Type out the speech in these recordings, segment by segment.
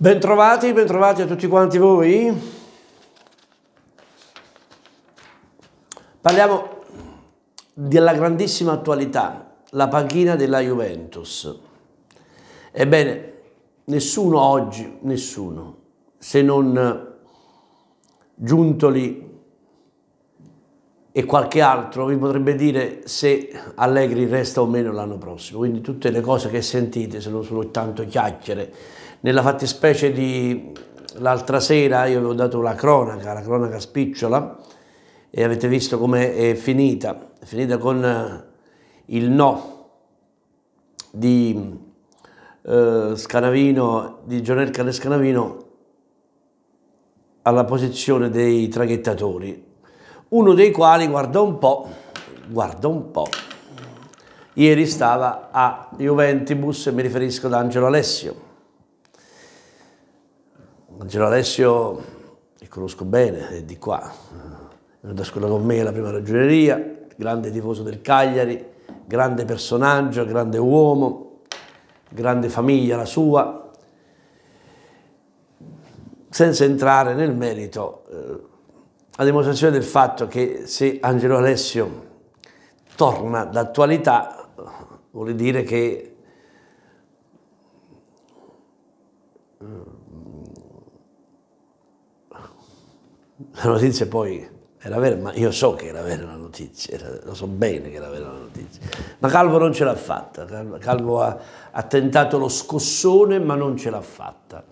Bentrovati, bentrovati a tutti quanti voi. Parliamo della grandissima attualità, la panchina della Juventus. Ebbene, nessuno oggi, nessuno, se non Giuntoli e qualche altro vi potrebbe dire se Allegri resta o meno l'anno prossimo. Quindi tutte le cose che sentite sono soltanto chiacchiere. Nella fattispecie di l'altra sera io vi ho dato la cronaca, la cronaca spicciola, e avete visto come è finita. È finita con eh, il no di eh, Scanavino, di Gionel Cane Scanavino alla posizione dei traghettatori uno dei quali, guarda un po', guarda un po', ieri stava a Juventus e mi riferisco ad Angelo Alessio. Angelo Alessio, che conosco bene, è di qua, è andato a scuola con me alla prima ragioneria, grande tifoso del Cagliari, grande personaggio, grande uomo, grande famiglia la sua, senza entrare nel merito eh, a dimostrazione del fatto che se Angelo Alessio torna d'attualità vuol dire che mm, la notizia poi era vera, ma io so che era vera la notizia, lo so bene che era vera la notizia. Ma Calvo non ce l'ha fatta, Calvo ha, ha tentato lo scossone ma non ce l'ha fatta.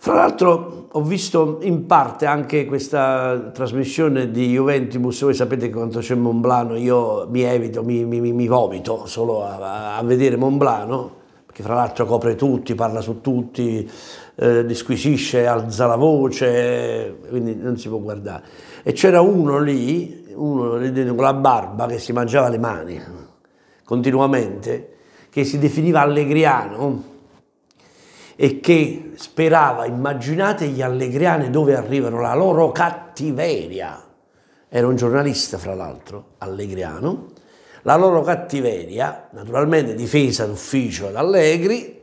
Fra l'altro ho visto in parte anche questa trasmissione di Juventus, voi sapete che quando c'è Monblano, io mi evito, mi, mi, mi vomito solo a, a vedere Monblano, che fra l'altro copre tutti, parla su tutti, eh, disquisisce, alza la voce, quindi non si può guardare. E c'era uno lì, uno lì con la barba che si mangiava le mani continuamente, che si definiva allegriano e che sperava, immaginate gli allegriani dove arrivano la loro cattiveria. Era un giornalista, fra l'altro, allegriano. La loro cattiveria, naturalmente difesa d'ufficio ad Allegri,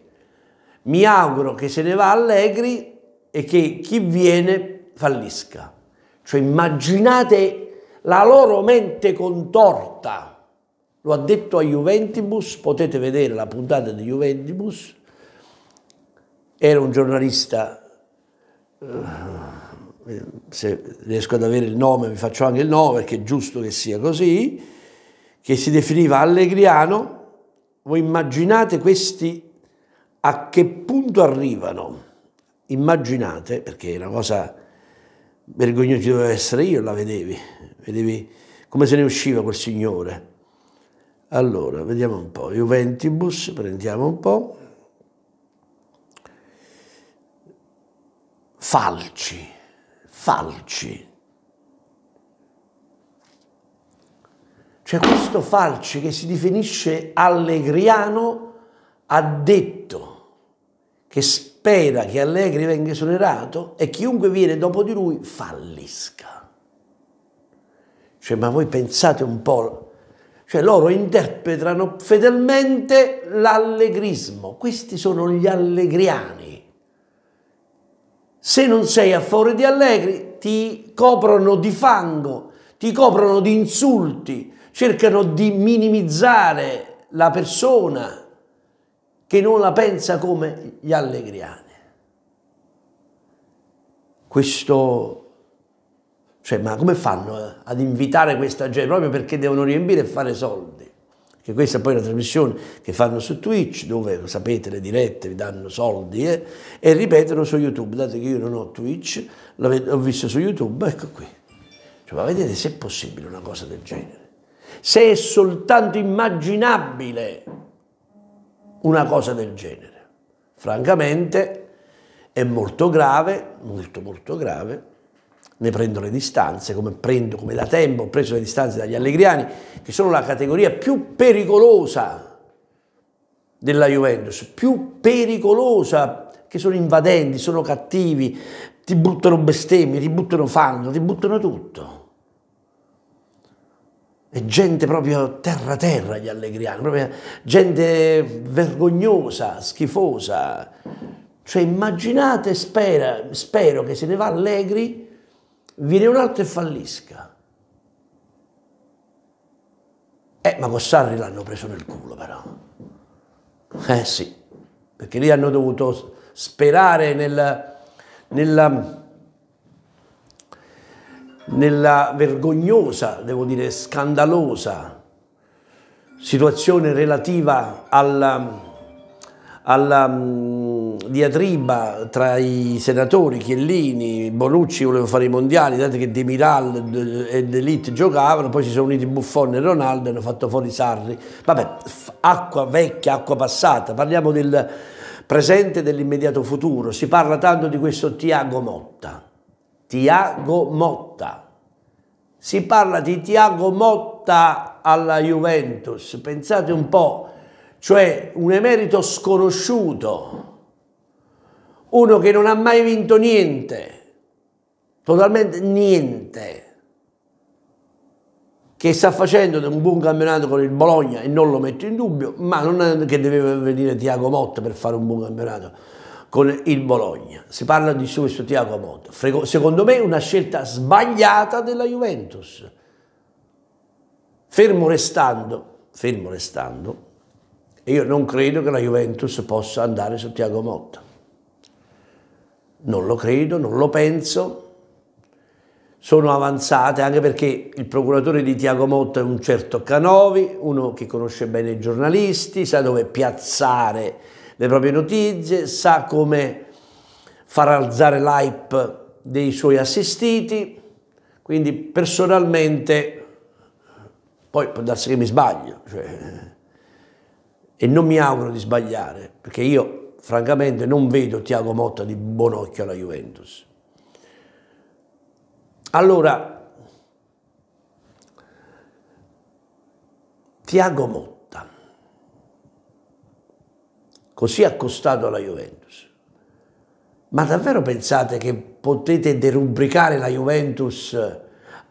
mi auguro che se ne va Allegri e che chi viene fallisca. Cioè immaginate la loro mente contorta. Lo ha detto a Juventus, potete vedere la puntata di Juventus, era un giornalista, eh, se riesco ad avere il nome vi faccio anche il nome perché è giusto che sia così, che si definiva allegriano. Voi immaginate questi a che punto arrivano? Immaginate, perché è una cosa vergognosa ci doveva essere io, la vedevi, vedevi come se ne usciva quel signore. Allora, vediamo un po', Juventibus, prendiamo un po'. falci, falci. C'è questo falci che si definisce allegriano, ha detto che spera che Allegri venga esonerato e chiunque viene dopo di lui fallisca. Cioè, ma voi pensate un po', cioè loro interpretano fedelmente l'allegrismo, questi sono gli allegriani se non sei a favore di Allegri, ti coprono di fango, ti coprono di insulti, cercano di minimizzare la persona che non la pensa come gli allegriani. Questo cioè, ma come fanno eh, ad invitare questa gente proprio perché devono riempire e fare soldi? che questa poi è una trasmissione che fanno su Twitch, dove sapete le dirette vi danno soldi, eh, e ripetono su YouTube, dato che io non ho Twitch, l'ho visto su YouTube, ecco qui. Cioè, ma vedete se è possibile una cosa del genere, se è soltanto immaginabile una cosa del genere. Francamente è molto grave, molto molto grave, ne prendo le distanze, come, prendo, come da tempo ho preso le distanze dagli allegriani, che sono la categoria più pericolosa della Juventus, più pericolosa, che sono invadenti, sono cattivi, ti buttano bestemmie, ti buttano fango, ti buttano tutto. È gente proprio terra terra gli allegriani, proprio gente vergognosa, schifosa. Cioè immaginate, spera, spero che se ne va Allegri viene un altro e fallisca. Eh, ma con Sarri l'hanno preso nel culo però. Eh sì, perché lì hanno dovuto sperare nel, nella, nella vergognosa, devo dire scandalosa situazione relativa alla, alla mm, diatriba tra i senatori Chiellini, Bonucci volevano fare i mondiali, dato che De Miral e D'Elite giocavano, poi si sono uniti Buffon e Ronaldo e hanno fatto fuori Sarri. Vabbè, acqua vecchia, acqua passata, parliamo del presente e dell'immediato futuro. Si parla tanto di questo Tiago Motta. Tiago Motta. Si parla di Tiago Motta alla Juventus, pensate un po' cioè un emerito sconosciuto uno che non ha mai vinto niente, totalmente niente, che sta facendo un buon campionato con il Bologna e non lo metto in dubbio, ma non è che deve venire Tiago Motta per fare un buon campionato con il Bologna. Si parla di questo Tiago Motta. Secondo me è una scelta sbagliata della Juventus. Fermo restando, fermo restando, io non credo che la Juventus possa andare su Tiago Motta non lo credo, non lo penso, sono avanzate anche perché il procuratore di Tiago Motta è un certo Canovi, uno che conosce bene i giornalisti, sa dove piazzare le proprie notizie, sa come far alzare l'hype dei suoi assistiti, quindi personalmente, poi può darsi che mi sbaglio, cioè, e non mi auguro di sbagliare, perché io francamente non vedo Tiago Motta di buon occhio alla Juventus. Allora, Tiago Motta, così accostato alla Juventus, ma davvero pensate che potete derubricare la Juventus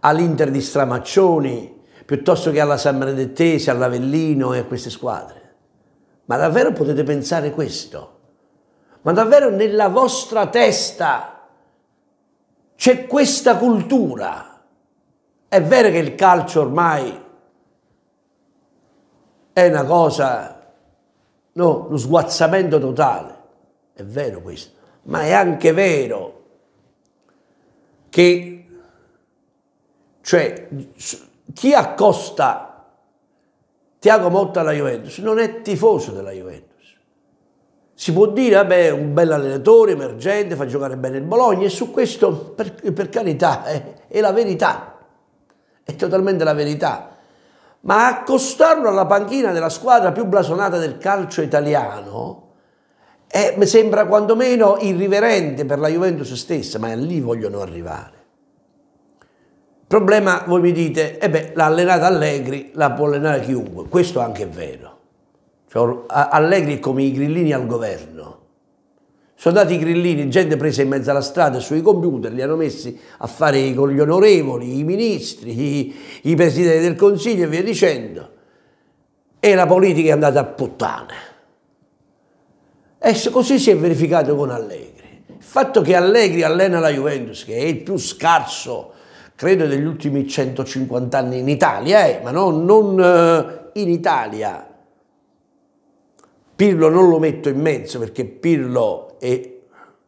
all'Inter di Stramaccioni piuttosto che alla San Benedettese, all'Avellino e a queste squadre? Ma davvero potete pensare questo? ma davvero nella vostra testa c'è questa cultura. È vero che il calcio ormai è una cosa, no, uno sguazzamento totale, è vero questo, ma è anche vero che cioè, chi accosta Tiago Motta alla Juventus non è tifoso della Juventus si può dire, vabbè, è un bel allenatore, emergente, fa giocare bene il Bologna e su questo, per, per carità, è, eh, è, la verità, è totalmente la verità. Ma accostarlo alla panchina della squadra più blasonata del calcio italiano è, mi sembra quantomeno irriverente per la Juventus stessa, ma lì vogliono arrivare. Il problema, voi mi dite, eh beh, l'ha allenata Allegri, la può allenare chiunque, questo anche è vero cioè, allegri è come i grillini al governo. Sono andati i grillini, gente presa in mezzo alla strada sui computer, li hanno messi a fare con gli onorevoli, i ministri, i, i presidenti del Consiglio e via dicendo. E la politica è andata a puttane. E così si è verificato con Allegri. Il fatto che Allegri allena la Juventus, che è il più scarso, credo, degli ultimi 150 anni in Italia, eh, ma no, non eh, in Italia, Pirlo non lo metto in mezzo perché Pirlo è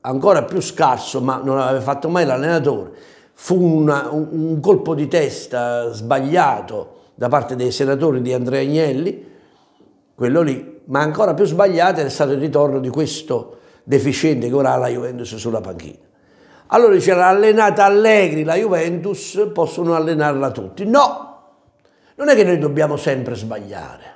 ancora più scarso ma non aveva fatto mai l'allenatore. Fu una, un, un, colpo di testa sbagliato da parte dei senatori di Andrea Agnelli, quello lì, ma ancora più sbagliato è stato il ritorno di questo deficiente che ora ha la Juventus sulla panchina. Allora diceva allenata Allegri la Juventus, possono allenarla tutti. No, non è che noi dobbiamo sempre sbagliare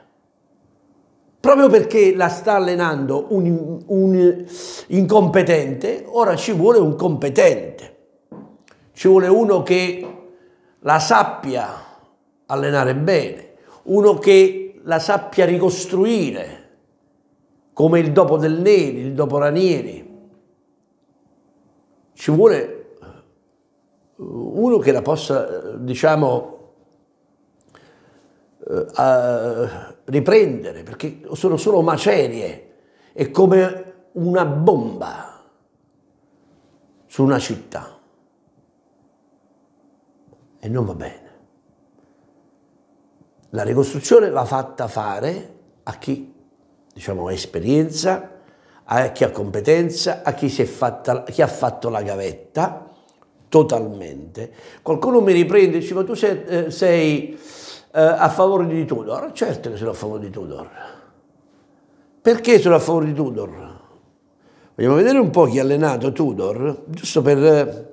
proprio perché la sta allenando un, un incompetente, ora ci vuole un competente, ci vuole uno che la sappia allenare bene, uno che la sappia ricostruire, come il dopo del Neri, il dopo Ranieri. Ci vuole eh, uno che la possa, eh, diciamo, eh, a riprendere, perché sono solo macerie, è come una bomba su una città. E non va bene. La ricostruzione va fatta fare a chi diciamo, ha esperienza, a chi ha competenza, a chi, fatta, chi ha fatto la gavetta totalmente. Qualcuno mi riprende e dice ma tu eh, sei, sei eh, a favore di Tudor? Certo che sono a favore di Tudor. Perché sono a favore di Tudor? Vogliamo vedere un po' chi ha allenato Tudor, giusto per... Eh,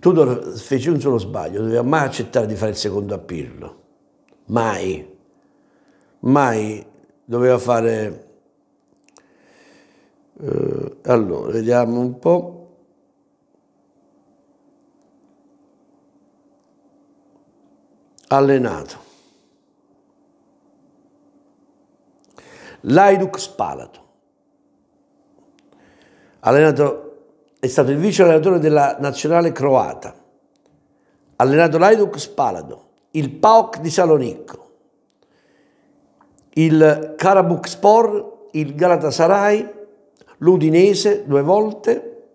Tudor fece un solo sbaglio, doveva mai accettare di fare il secondo a Mai. Mai doveva fare... Eh, allora, vediamo un po'. allenato. Laiduk Spalato, allenato, è stato il vice allenatore della nazionale croata, allenato Laiduk Spalato, il PAOK di Salonicco, il Karabuk Spor, il Galatasaray, l'Udinese due volte,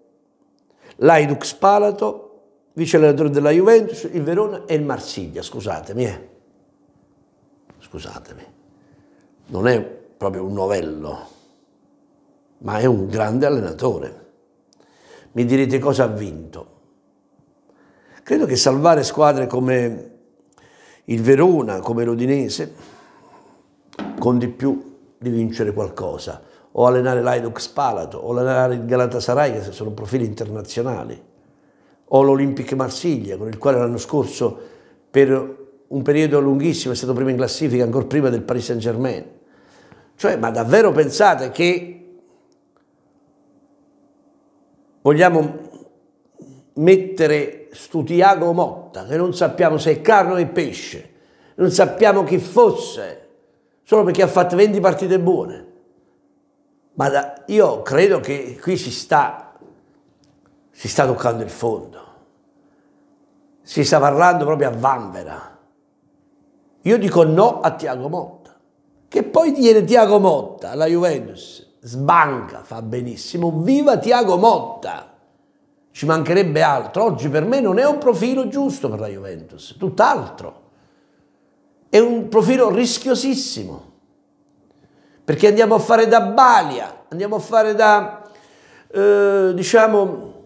l'Aiduk Spalato, vice allenatore della Juventus, il Verona e il Marsiglia, scusatemi, eh. scusatemi, non è proprio un novello, ma è un grande allenatore. Mi direte cosa ha vinto? Credo che salvare squadre come il Verona, come l'Odinese, con di più di vincere qualcosa, o allenare l'Aidox Palato, o allenare il Galatasaray, che sono profili internazionali o l'Olympique Marsiglia, con il quale l'anno scorso per un periodo lunghissimo è stato primo in classifica, ancora prima del Paris Saint Germain. Cioè, ma davvero pensate che vogliamo mettere Stutiago Motta, che non sappiamo se è carne o è pesce, non sappiamo chi fosse, solo perché ha fatto 20 partite buone. Ma da, io credo che qui si sta si sta toccando il fondo, si sta parlando proprio a vanvera. Io dico no a Tiago Motta, che poi viene Tiago Motta alla Juventus, sbanca, fa benissimo, viva Tiago Motta! Ci mancherebbe altro, oggi per me non è un profilo giusto per la Juventus, tutt'altro. È un profilo rischiosissimo perché andiamo a fare da balia, andiamo a fare da, eh, diciamo,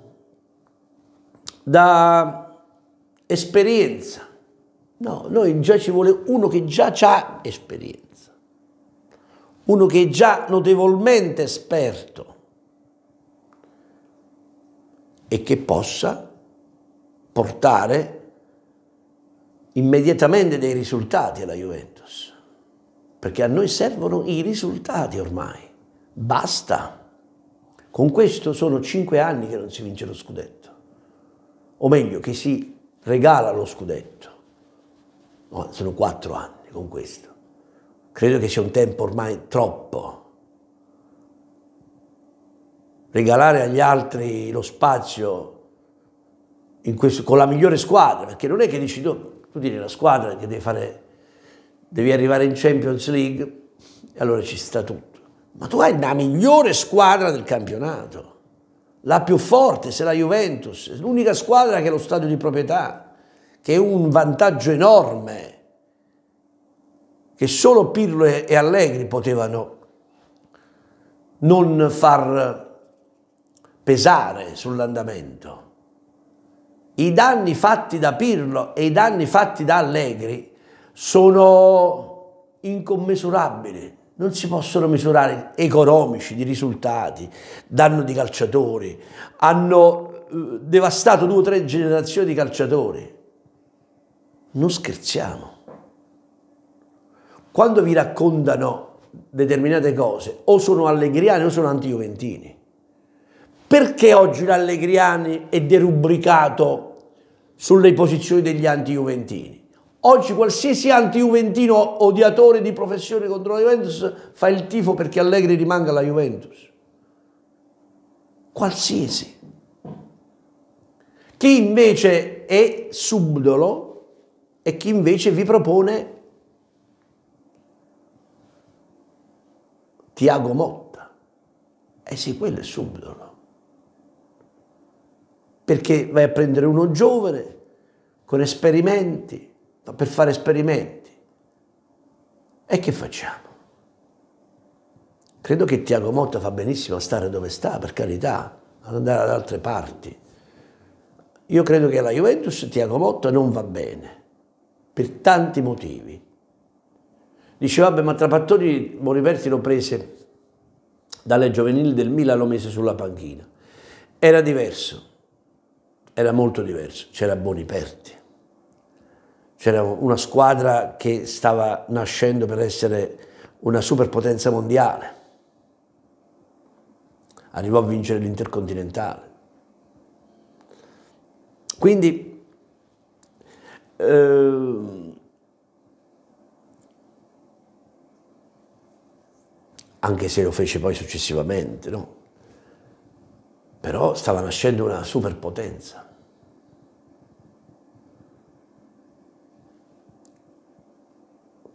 da esperienza. No, noi già ci vuole uno che già ha esperienza, uno che è già notevolmente esperto e che possa portare immediatamente dei risultati alla Juventus, perché a noi servono i risultati ormai, basta. Con questo sono cinque anni che non si vince lo scudetto o meglio che si regala lo scudetto. No, sono quattro anni con questo. Credo che sia un tempo ormai troppo. Regalare agli altri lo spazio questo, con la migliore squadra, perché non è che dici tu, tu dire la squadra che devi fare, devi arrivare in Champions League, e allora ci sta tutto. Ma tu hai la migliore squadra del campionato la più forte, se la Juventus, l'unica squadra che è lo stadio di proprietà, che è un vantaggio enorme, che solo Pirlo e Allegri potevano non far pesare sull'andamento. I danni fatti da Pirlo e i danni fatti da Allegri sono incommensurabili non si possono misurare economici, di risultati, danno di calciatori, hanno eh, devastato due o tre generazioni di calciatori. Non scherziamo. Quando vi raccontano determinate cose, o sono allegriani o sono anti-juventini. Perché oggi l'allegriani è derubricato sulle posizioni degli anti-juventini? Oggi qualsiasi anti-juventino odiatore di professione contro la Juventus fa il tifo perché Allegri rimanga alla Juventus. Qualsiasi. Chi invece è subdolo e chi invece vi propone Tiago Motta. Eh sì, quello è subdolo. Perché vai a prendere uno giovane con esperimenti, per fare esperimenti. E che facciamo? Credo che Tiago Motta fa benissimo a stare dove sta, per carità, ad andare ad altre parti. Io credo che alla Juventus Tiago Motta non va bene, per tanti motivi. Dice, vabbè, ma Trapattoni Moriverti lo prese dalle giovanili del Milan, lo mise sulla panchina. Era diverso, era molto diverso, c'era Boniperti c'era una squadra che stava nascendo per essere una superpotenza mondiale, arrivò a vincere l'intercontinentale. Quindi eh, anche se lo fece poi successivamente, no? però stava nascendo una superpotenza.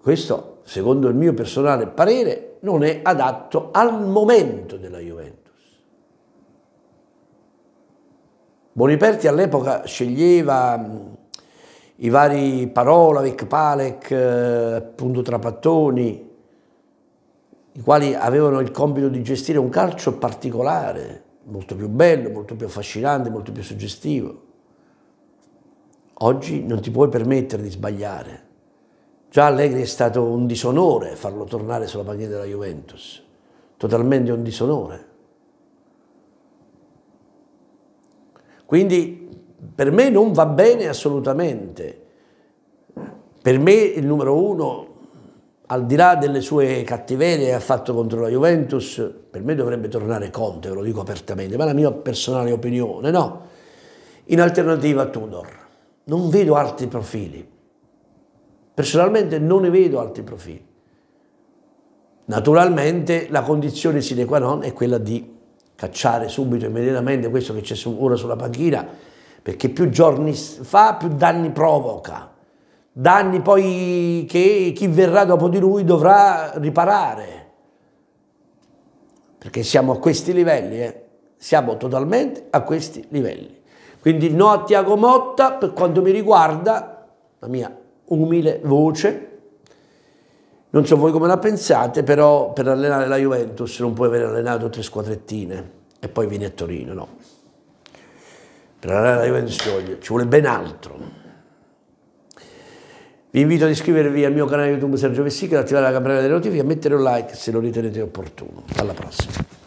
questo secondo il mio personale parere non è adatto al momento della Juventus. Boniperti all'epoca sceglieva mm, i vari Parola, Parolavec, Palec, eh, appunto Trapattoni, i quali avevano il compito di gestire un calcio particolare, molto più bello, molto più affascinante, molto più suggestivo. Oggi non ti puoi permettere di sbagliare Già Allegri è stato un disonore farlo tornare sulla panchina della Juventus, totalmente un disonore. Quindi per me non va bene assolutamente. Per me il numero uno, al di là delle sue cattiverie che ha fatto contro la Juventus, per me dovrebbe tornare Conte, ve lo dico apertamente, ma è la mia personale opinione, no? In alternativa a Tudor, non vedo altri profili. Personalmente non ne vedo altri profili. Naturalmente la condizione sine qua non è quella di cacciare subito, immediatamente, questo che c'è ora sulla panchina, perché più giorni fa più danni provoca, danni poi che chi verrà dopo di lui dovrà riparare. Perché siamo a questi livelli, eh? siamo totalmente a questi livelli. Quindi no a Tiago Motta, per quanto mi riguarda, la mia umile voce. Non so voi come la pensate, però per allenare la Juventus non puoi aver allenato tre squadrettine e poi vieni a Torino, no. Per allenare la Juventus ci vuole, ben altro. Vi invito ad iscrivervi al mio canale YouTube Sergio Vessicchio, ad attivare la campanella delle notifiche e a mettere un like se lo ritenete opportuno. Alla prossima.